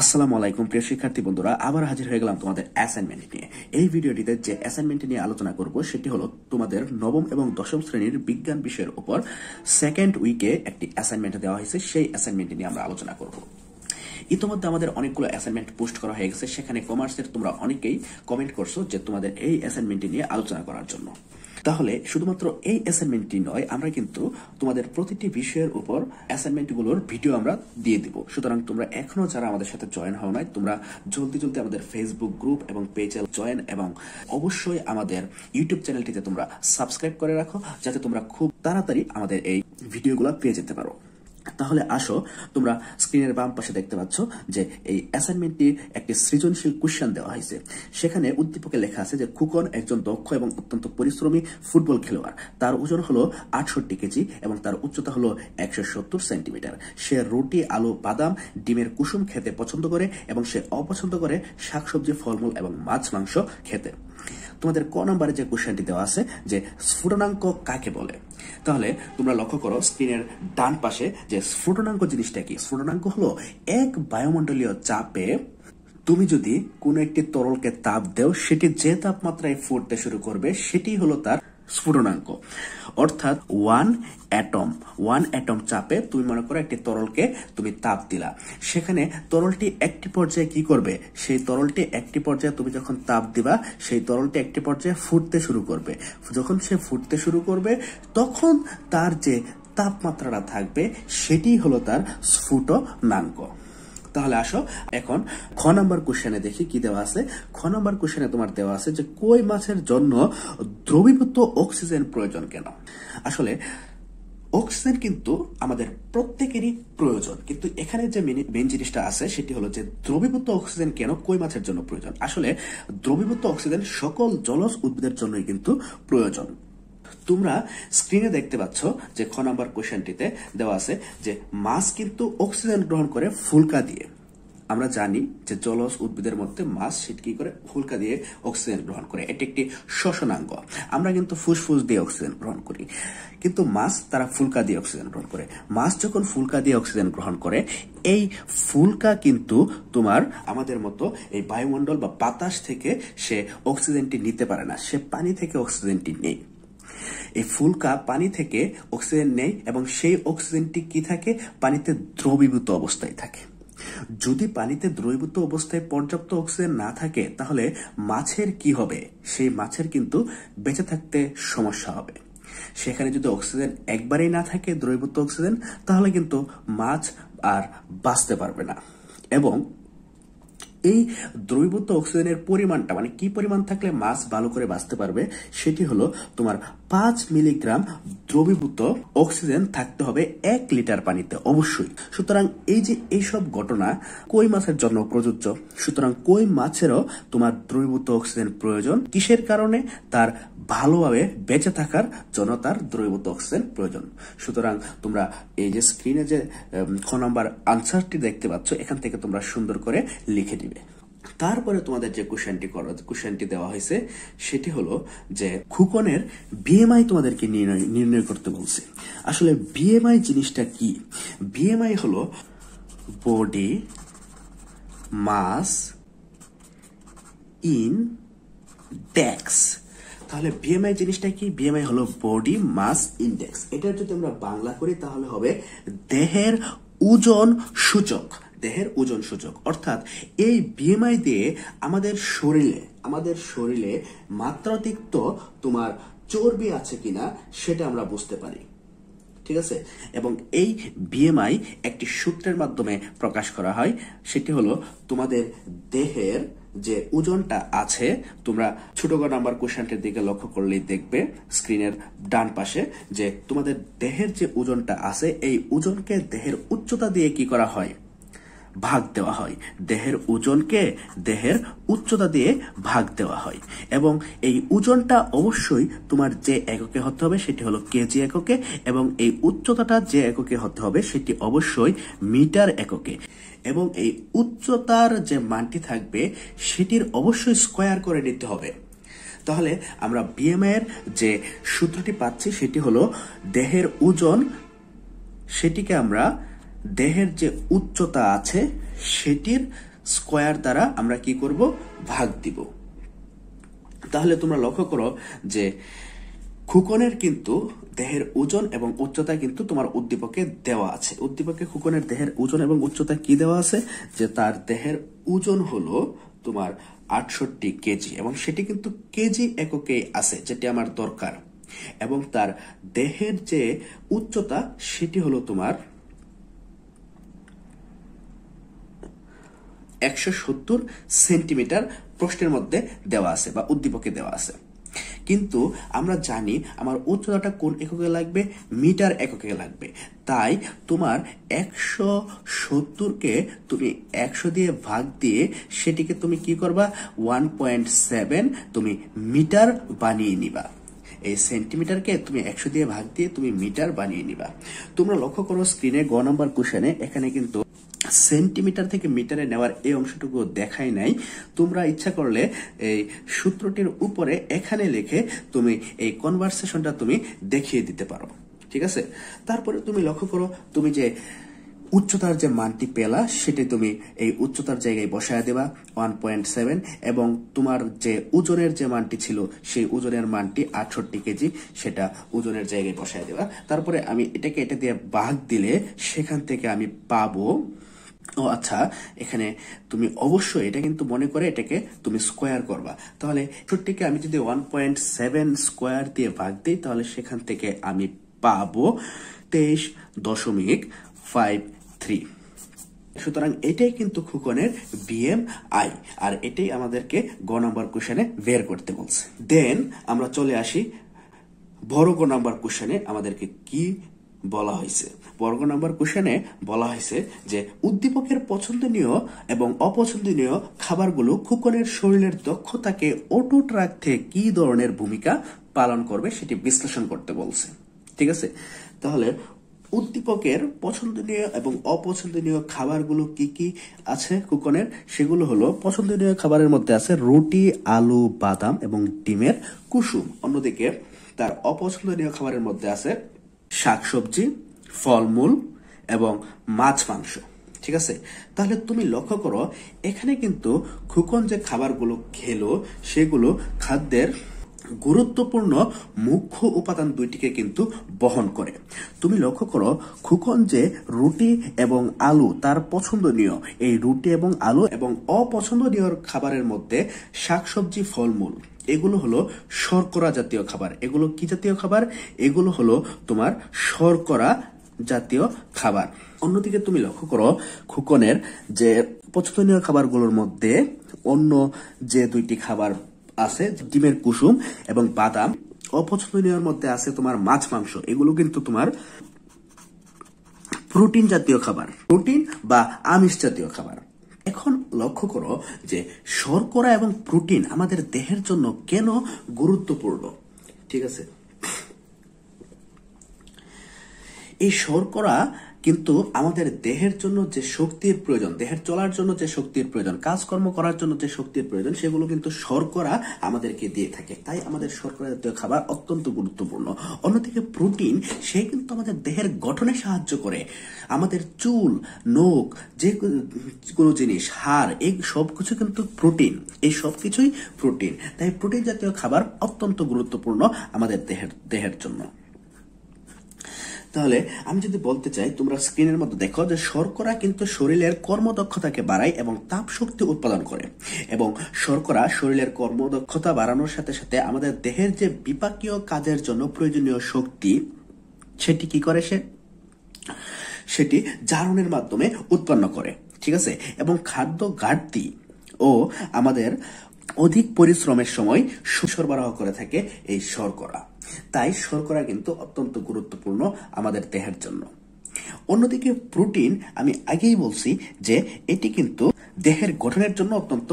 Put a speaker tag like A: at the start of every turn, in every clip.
A: আসসালামু আলাইকুম প্রিয় শিক্ষার্থী বন্ধুরা আবার হাজির হয়ে গেলাম তোমাদের অ্যাসাইনমেন্ট নিয়ে এই ভিডিওটিতে যে অ্যাসাইনমেন্ট নিয়ে আলোচনা করব সেটি হলো তোমাদের নবম এবং দশম শ্রেণীর বিজ্ঞান বিষয়ের উপর সেকেন্ড উইকে একটি অ্যাসাইনমেন্ট দেওয়া হয়েছে সেই অ্যাসাইনমেন্ট নিয়ে আমরা আলোচনা করব ইতিমধ্যে আমাদের অনেকগুলো অ্যাসাইনমেন্ট পোস্ট করা হয়ে গেছে সেখানে কমার্সের তোমরা অনেকেই কমেন্ট করছো যে তোমাদের এই অ্যাসাইনমেন্টটি নিয়ে আলোচনা করার জন্য তাহলে শুধুমাত্র এই অ্যাসাইনমেন্টটি নয় আমরা কিন্তু তোমাদের প্রতিটি বিষয়ের উপর অ্যাসাইনমেন্টগুলোর ভিডিও আমরা দিয়ে দিব সুতরাং তোমরা এখনো যারা আমাদের সাথে জয়েন হও নাই তোমরা জলদি জলদি আমাদের ফেসবুক গ্রুপ এবং পেজে জয়েন এবং অবশ্যই আমাদের ইউটিউব চ্যানেলটিতে তোমরা সাবস্ক্রাইব করে রাখো যাতে তোমরা খুব তাড়াতাড়ি আমাদের এই ভিডিওগুলো পেয়ে যেতে পারো তাহলে আসো তোমরা স্ক্রিনের বাম পাশে দেখতে পাচ্ছ যে এই অ্যাসাইনমেন্টটির একটি সৃজনশীল কোশ্চেন দেওয়া হয়েছে সেখানে উদ্দীপকে লেখা আছে যে খুকন একজন দক্ষ এবং অত্যন্ত পরিশ্রমী ফুটবল খেলোয়াড় তার ওজন হলো আটষট্টি কেজি এবং তার উচ্চতা হলো একশো সত্তর সেন্টিমিটার সে রুটি আলু বাদাম ডিমের কুসুম খেতে পছন্দ করে এবং সে অপছন্দ করে শাকসবজি ফলমূল এবং মাছ মাংস খেতে তোমাদের ক নম্বরে যে কোশ্চেনটি দেওয়া আছে যে স্ফুটনাঙ্ক কাকে বলে তাহলে তোমরা লক্ষ্য করো স্ক্রিনের ডান পাশে যে স্ফুটনাঙ্ক জিনিসটা কি স্ফুটনাঙ্ক হলো এক বায়ুমণ্ডলীয় চাপে তুমি যদি কোনো একটি তরলকে তাপ দেও সেটি যে তাপমাত্রায় ফুটতে শুরু করবে সেটি হলো তার স্ফুটনাঙ্ক অর্থাৎ ওয়ান অ্যাটম ওয়ান অ্যাটম চাপে তুমি মনে করো একটি তরলকে তুমি তাপ দিলা সেখানে তরলটি একটি পর্যায়ে কি করবে সেই তরলটি একটি পর্যায়ে তুমি যখন তাপ দিবা সেই তরলটি একটি পর্যায়ে ফুটতে শুরু করবে যখন সে ফুটতে শুরু করবে তখন তার যে তাপমাত্রাটা থাকবে সেটি হলো তার স্ফুটনাঙ্ক তাহলে আসো এখন খ নাম্বার কোশ্চেনে দেখি কি দেওয়া আছে খ নাম্বার কোশ্চেনে তোমার দেওয়া আছে যে কই মাছের জন্য দ্রবীভূত অক্সিজেন প্রয়োজন কেন আসলে অক্সিজেন কিন্তু আমাদের প্রত্যেকেরই প্রয়োজন কিন্তু এখানে যে মেন জিনিসটা আছে সেটি হলো যে দ্রবীভূত অক্সিজেন কেন কই মাছের জন্য প্রয়োজন আসলে দ্রবীভূত অক্সিজেন সকল জলজ উদ্ভিদের জন্যই কিন্তু প্রয়োজন তোমরা স্ক্রিনে দেখতে পাচ্ছ যে খ নাম্বার কোয়েশনটিতে দেওয়া আছে যে মাছ কিন্তু অক্সিজেন গ্রহণ করে ফুলকা দিয়ে আমরা জানি যে জলজ উদ্ভিদের মধ্যে মাছ সেট কি করে ফুলকা দিয়ে অক্সিজেন গ্রহণ করে এটি একটি শ্বসনাঙ্গ আমরা কিন্তু ফুসফুস দিয়ে অক্সিজেন গ্রহণ করি কিন্তু মাছ তারা ফুলকা দিয়ে অক্সিজেন গ্রহণ করে মাছ যখন ফুলকা দিয়ে অক্সিজেন গ্রহণ করে এই ফুলকা কিন্তু তোমার আমাদের মতো এই বায়ুমণ্ডল বা বাতাস থেকে সে অক্সিজেনটি নিতে পারে না সে পানি থেকে অক্সিজেনটি নেই এই ফুলকা পানি থেকে অক্সিজেন নেয় এবং সেই অক্সিজেনটি কি থাকে পানিতে দ্রবীভূত অবস্থায় থাকে যদি পানিতে দ্রবীভূত অবস্থায় পর্যাপ্ত অক্সিজেন না থাকে তাহলে মাছের কি হবে সেই মাছের কিন্তু বেঁচে থাকতে সমস্যা হবে সেখানে যদি অক্সিজেন একবারেই না থাকে দ্রবীভূত অক্সিজেন তাহলে কিন্তু মাছ আর বাঁচতে পারবে না এবং এই দ্রবীভূত অক্সিজেনের পরিমাণটা মানে কি পরিমাণ থাকলে মাছ ভালো করে বাঁচতে পারবে সেটি হলো তোমার পাঁচ মিলিগ্রাম দ্রবীভূত অক্সিজেন থাকতে হবে এক লিটার পানিতে অবশ্যই সুতরাং এই যে এইসব ঘটনা কই মাছের জন্য প্রযোজ্য সুতরাং কই মাছেরও তোমার দ্রবীভূত অক্সিজেন প্রয়োজন কিসের কারণে তার ভালোভাবে বেঁচে থাকার জন্য তার দ্রবীভূত অক্সিজেন প্রয়োজন সুতরাং তোমরা এই যে স্ক্রিনে যে খ নম্বর আনসারটি দেখতে পাচ্ছ এখান থেকে তোমরা সুন্দর করে লিখে দিবে তারপরে তোমাদের যে কোশ্চেনটি করো কোশ্চেনটি দেওয়া হয়েছে সেটি হলো যে খুকনের বিএমআই তোমাদেরকে নির্ণয় নির্ণয় করতে বলছে আসলে বিএমআই জিনিসটা কি বিএমআই হলো বডি মাস ইন ডেক্স তাহলে বিএমআই জিনিসটা কি বিএমআই হলো বডি মাস ইন্ডেক্স এটা যদি আমরা বাংলা করি তাহলে হবে দেহের ওজন সূচক দেহের ওজন সূচক অর্থাৎ এই বিএমআই দিয়ে আমাদের শরীরে আমাদের শরীরে মাত্রাতিক্ত তোমার চর্বি আছে কিনা সেটা আমরা বুঝতে পারি ঠিক আছে এবং এই বিএমআই একটি সূত্রের মাধ্যমে প্রকাশ করা হয় সেটি হলো তোমাদের দেহের যে ওজনটা আছে তোমরা ছোট নাম্বার কোয়েশনটির দিকে লক্ষ্য করলেই দেখবে স্ক্রিনের ডান পাশে যে তোমাদের দেহের যে ওজনটা আছে এই ওজনকে দেহের উচ্চতা দিয়ে কি করা হয় ভাগ দেওয়া হয় দেহের ওজনকে দেহের উচ্চতা দিয়ে ভাগ দেওয়া হয় এবং এই ওজনটা অবশ্যই তোমার যে এককে হতে হবে সেটি হলো কেজি এককে এবং এই উচ্চতাটা যে এককে হতে হবে সেটি অবশ্যই মিটার এককে এবং এই উচ্চতার যে মানটি থাকবে সেটির অবশ্যই স্কোয়ার করে নিতে হবে তাহলে আমরা বিএমআই এর যে সূত্রটি পাচ্ছি সেটি হলো দেহের ওজন সেটিকে আমরা দেহের যে উচ্চতা আছে সেটির স্কোয়ার দ্বারা আমরা কি করব ভাগ দিব তাহলে তোমরা লক্ষ্য করো যে খুকনের কিন্তু দেহের ওজন এবং উচ্চতা কিন্তু তোমার উদ্দীপকে দেওয়া আছে উদ্দীপকে খুকনের দেহের ওজন এবং উচ্চতা কি দেওয়া আছে যে তার দেহের ওজন হলো তোমার আটষট্টি কেজি এবং সেটি কিন্তু কেজি এককে আছে যেটি আমার দরকার এবং তার দেহের যে উচ্চতা সেটি হলো তোমার একশো সত্তর সেন্টিমিটার প্রশ্নের মধ্যে দেওয়া আছে বা উদ্দীপকে দেওয়া আছে কিন্তু আমরা জানি আমার উচ্চতাটা কোন এককে লাগবে মিটার এককে লাগবে তাই তোমার একশো সত্তরকে তুমি একশো দিয়ে ভাগ দিয়ে সেটিকে তুমি কি করবা ওয়ান পয়েন্ট সেভেন তুমি মিটার বানিয়ে নিবা এই সেন্টিমিটারকে তুমি একশো দিয়ে ভাগ দিয়ে তুমি মিটার বানিয়ে নিবা তোমরা লক্ষ্য করো স্ক্রিনে গ নম্বর কোশনে এখানে কিন্তু সেন্টিমিটার থেকে মিটারে নেওয়ার এই অংশটুকু দেখায় নাই তোমরা ইচ্ছা করলে এই সূত্রটির উপরে এখানে লিখে তুমি এই কনভারসেশনটা তুমি দেখিয়ে দিতে পারো ঠিক আছে তারপরে তুমি লক্ষ্য করো তুমি যে উচ্চতার যে মানটি পেলা সেটি তুমি এই উচ্চতার জায়গায় বসায় দেবা ওয়ান পয়েন্ট সেভেন এবং তোমার যে ওজনের যে মানটি ছিল সেই ওজনের মানটি আটষট্টি কেজি সেটা ওজনের জায়গায় বসায় দেবা তারপরে আমি এটাকে এটা দিয়ে বাঘ দিলে সেখান থেকে আমি পাবো ও আচ্ছা এখানে তুমি অবশ্যই এটা কিন্তু মনে করে এটাকে তুমি স্কোয়ার করবা তাহলে ছোট্টিকে আমি যদি ওয়ান পয়েন্ট সেভেন স্কোয়ার দিয়ে ভাগ দিই তাহলে সেখান থেকে আমি পাবো তেইশ দশমিক ফাইভ থ্রি সুতরাং এটাই কিন্তু খুকনের বিএমআই আর এটাই আমাদেরকে গ নম্বর কোশ্চেনে বের করতে বলছে দেন আমরা চলে আসি বড় গ নম্বর কোশ্চেনে আমাদেরকে কি বলা হয়েছে বর্গ নাম্বার কোশ্চেনে বলা হয়েছে যে উদ্দীপকের পছন্দনীয় এবং অপছন্দনীয় খাবারগুলো খুকনের শরীরের দক্ষতাকে অটুট রাখতে কি ধরনের ভূমিকা পালন করবে সেটি বিশ্লেষণ করতে বলছে ঠিক আছে তাহলে উদ্দীপকের পছন্দনীয় এবং অপছন্দনীয় খাবারগুলো কি কি আছে কুকনের সেগুলো হলো পছন্দনীয় খাবারের মধ্যে আছে রুটি আলু বাদাম এবং ডিমের কুসুম অন্যদিকে তার অপছন্দনীয় খাবারের মধ্যে আছে শাকসবজি ফলমূল এবং মাছ মাংস ঠিক আছে তাহলে তুমি লক্ষ্য করো এখানে কিন্তু খুকন যে খাবারগুলো খেলো সেগুলো খাদ্যের গুরুত্বপূর্ণ মুখ্য উপাদান দুইটিকে কিন্তু বহন করে তুমি লক্ষ্য করো খুকন যে রুটি এবং আলু তার পছন্দনীয় এই রুটি এবং আলু এবং অপছন্দনীয় খাবারের মধ্যে শাকসবজি ফলমূল এগুলো হলো শর্করা জাতীয় খাবার এগুলো কি জাতীয় খাবার এগুলো হলো তোমার শর্করা জাতীয় খাবার অন্যদিকে তুমি লক্ষ্য করো খুকনের যে পছন্দনীয় খাবারগুলোর মধ্যে অন্য যে দুইটি খাবার আছে ডিমের কুসুম এবং বাদাম অপছন্দনীয়র মধ্যে আছে তোমার মাছ মাংস এগুলো কিন্তু তোমার প্রোটিন জাতীয় খাবার প্রোটিন বা আমিষ জাতীয় খাবার এখন লক্ষ্য করো যে শর্করা এবং প্রোটিন আমাদের দেহের জন্য কেন গুরুত্বপূর্ণ ঠিক আছে এই শর্করা কিন্তু আমাদের দেহের জন্য যে শক্তির প্রয়োজন দেহের চলার জন্য যে শক্তির প্রয়োজন কাজকর্ম করার জন্য যে শক্তির প্রয়োজন সেগুলো কিন্তু শর্করা আমাদেরকে দিয়ে থাকে তাই আমাদের শর্করা জাতীয় খাবার অত্যন্ত গুরুত্বপূর্ণ অন্যদিকে প্রোটিন সে কিন্তু আমাদের দেহের গঠনে সাহায্য করে আমাদের চুল নখ যে কোনো জিনিস হাড় এই সব কিছু কিন্তু প্রোটিন এই সব কিছুই প্রোটিন তাই প্রোটিন জাতীয় খাবার অত্যন্ত গুরুত্বপূর্ণ আমাদের দেহের দেহের জন্য তাহলে আমি যদি বলতে চাই তোমরা স্ক্রিনের মধ্যে দেখো যে শর্করা কিন্তু শরীরের কর্মদক্ষতাকে বাড়ায় এবং তাপ শক্তি উৎপাদন করে এবং শর্করা শরীরের কর্মদক্ষতা বাড়ানোর সাথে সাথে আমাদের দেহের যে বিপাকীয় কাজের জন্য প্রয়োজনীয় শক্তি সেটি কি করে সে সেটি জারণের মাধ্যমে উৎপন্ন করে ঠিক আছে এবং খাদ্য ঘাটতি ও আমাদের অধিক পরিশ্রমের সময় সুসরবরাহ করে থাকে এই শর্করা তাই শর্করা কিন্তু অত্যন্ত গুরুত্বপূর্ণ আমাদের দেহের জন্য অন্যদিকে প্রোটিন আমি আগেই বলছি যে এটি কিন্তু দেহের গঠনের জন্য অত্যন্ত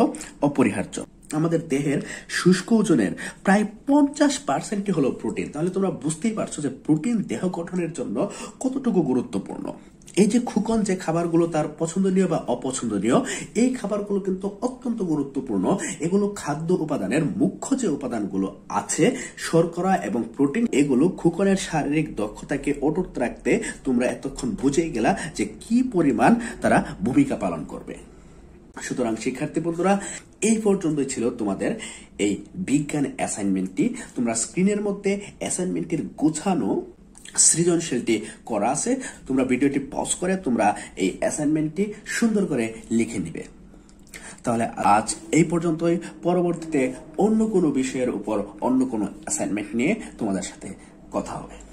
A: অপরিহার্য আমাদের দেহের শুষ্ক ওজনের প্রায় পঞ্চাশ পার্সেন্টই হলো প্রোটিন তাহলে তোমরা বুঝতেই পারছো যে প্রোটিন দেহ গঠনের জন্য কতটুকু গুরুত্বপূর্ণ এই যে খুকন যে খাবারগুলো তার পছন্দনীয় বা অপছন্দনীয় এই খাবারগুলো কিন্তু অত্যন্ত গুরুত্বপূর্ণ এগুলো খাদ্য উপাদানের মুখ্য যে উপাদানগুলো আছে শর্করা এবং প্রোটিন এগুলো খুকনের শারীরিক দক্ষতাকে অটুট রাখতে তোমরা এতক্ষণ বুঝে গেলা যে কি পরিমাণ তারা ভূমিকা পালন করবে সুতরাং শিক্ষার্থী বন্ধুরা এই পর্যন্ত ছিল তোমাদের এই বিজ্ঞান অ্যাসাইনমেন্টটি তোমরা স্ক্রিনের মধ্যে অ্যাসাইনমেন্টটির গোছানো সৃজনশীলটি করা আছে তোমরা ভিডিওটি পজ করে তোমরা এই অ্যাসাইনমেন্টটি সুন্দর করে লিখে নিবে তাহলে আজ এই পর্যন্তই পরবর্তীতে অন্য কোনো বিষয়ের উপর অন্য কোনো অ্যাসাইনমেন্ট নিয়ে তোমাদের সাথে কথা হবে